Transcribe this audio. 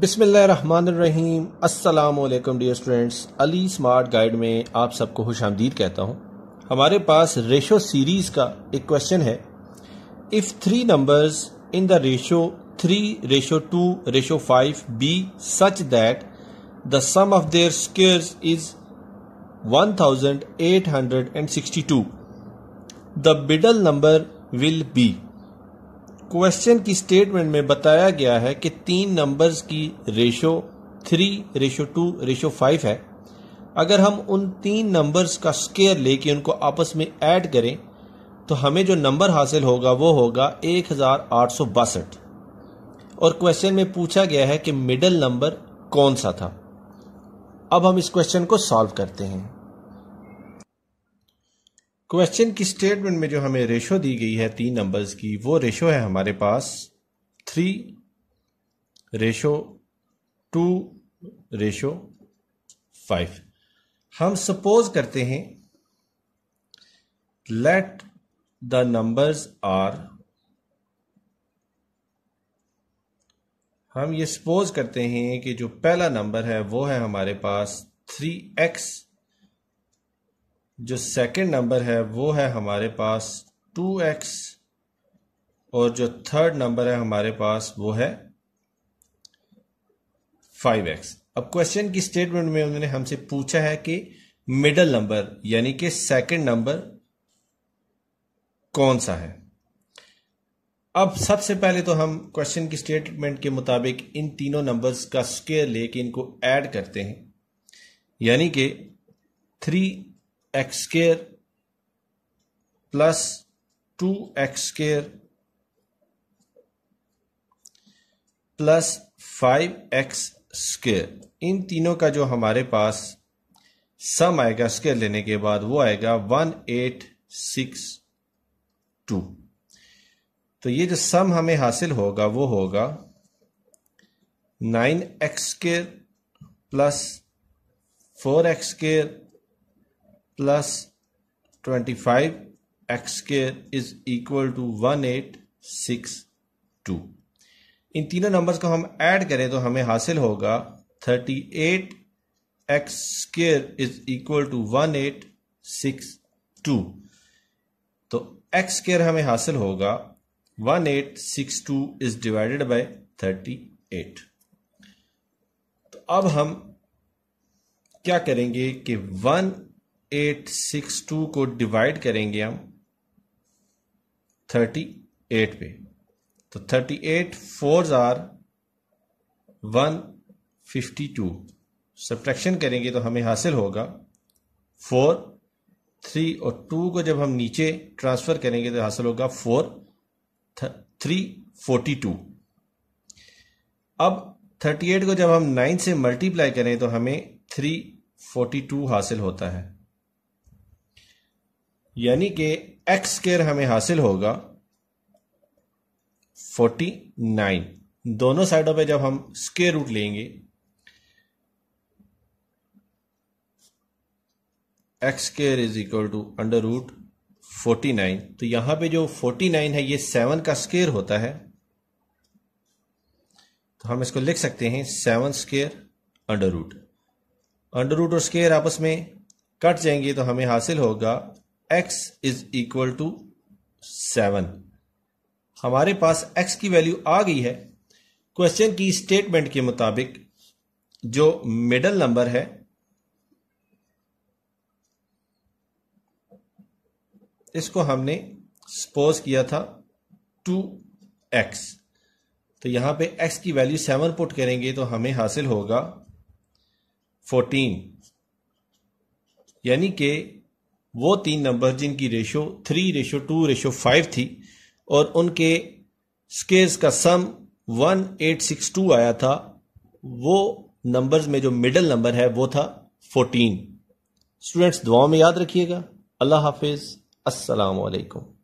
बिसमीम अल्लाम dear students Ali smart guide में आप सबको खुश आमदीद कहता हूँ हमारे पास रेशो सीरीज़ का एक क्वेश्चन है if three numbers in the ratio three ratio two ratio five be such that the sum of their squares is one thousand eight hundred and sixty two the middle number will be question की statement में बताया गया है कि तीन numbers की ratio three ratio two ratio five है अगर हम उन तीन नंबर्स का स्केयर लेके उनको आपस में ऐड करें तो हमें जो नंबर हासिल होगा वो होगा एक हज़ार आठ सौ बासठ और क्वेश्चन में पूछा गया है कि मिडल नंबर कौन सा था अब हम इस क्वेश्चन को सॉल्व करते हैं क्वेश्चन की स्टेटमेंट में जो हमें रेशो दी गई है तीन नंबर्स की वो रेशो है हमारे पास three ratio two ratio five हम सपोज करते हैं लेट द नंबर्स आर हम ये सपोज करते हैं कि जो पहला नंबर है वो है हमारे पास थ्री एक्स जो सेकंड नंबर है वो है हमारे पास टू एक्स और जो थर्ड नंबर है हमारे पास वो है फाइव एक्स अब क्वेश्चन की स्टेटमेंट में उन्होंने हमसे पूछा है कि मिडल नंबर यानी कि सेकंड नंबर कौन सा है अब सबसे पहले तो हम क्वेश्चन की स्टेटमेंट के मुताबिक इन तीनों नंबर्स का स्केयर लेके इनको ऐड करते हैं यानी कि three x square plus two x square plus five x square इन तीनों का जो हमारे पास सम आएगा स्केयर लेने के बाद वो आएगा वन एट सिक्स टू तो ये जो सम हमें हासिल होगा वो होगा nine x square plus four x square plus twenty five x square is equal to one eight six two इन तीनों नंबर्स को हम ऐड करें तो हमें हासिल होगा thirty eight x square is equal to one eight six two तो एक्स स्केयर हमें हासिल होगा one eight six two is divided by thirty eight तो अब हम क्या करेंगे कि वन एट सिक्स टू को डिवाइड करेंगे हम थर्टी एट पे तो thirty eight four are one fifty two subtraction करेंगे तो हमें हासिल होगा फोर थ्री और टू को जब हम नीचे ट्रांसफ़र करेंगे तो हासिल होगा फोर थ्री फोर्टी टू अब थर्टी एट को जब हम नाइन से मल्टीप्लाई करें तो हमें थ्री फोर्टी टू हासिल होता है यानी कि एक्स स्केयर हमें हासिल होगा फोर्टी नाइन दोनों साइडों पे जब हम स्केयर रूट लेंगे x square is equal to under root forty nine तो यहां पे जो फोर्टी नाइन है ये सेवन का स्केयर होता है तो हम इसको लिख सकते हैं seven square under root under root और स्केयर आपस में कट जाएंगे तो हमें हासिल होगा x is equal to seven हमारे पास x की वैल्यू आ गई है क्वेश्चन की स्टेटमेंट के मुताबिक जो मिडल नंबर है इसको हमने सपोज किया था टू एक्स तो यहां पे एक्स की वैल्यू सेवन पुट करेंगे तो हमें हासिल होगा फोर्टीन यानी कि वो तीन नंबर जिनकी ratio three ratio two ratio five थी और उनके स्केल्स का sum one eight six two आया था वो नंबर्स में जो मिडल नंबर है वो था फोर्टीन स्टूडेंट्स दुआओं में याद रखिएगा अल्लाह हाफिज़ असलकम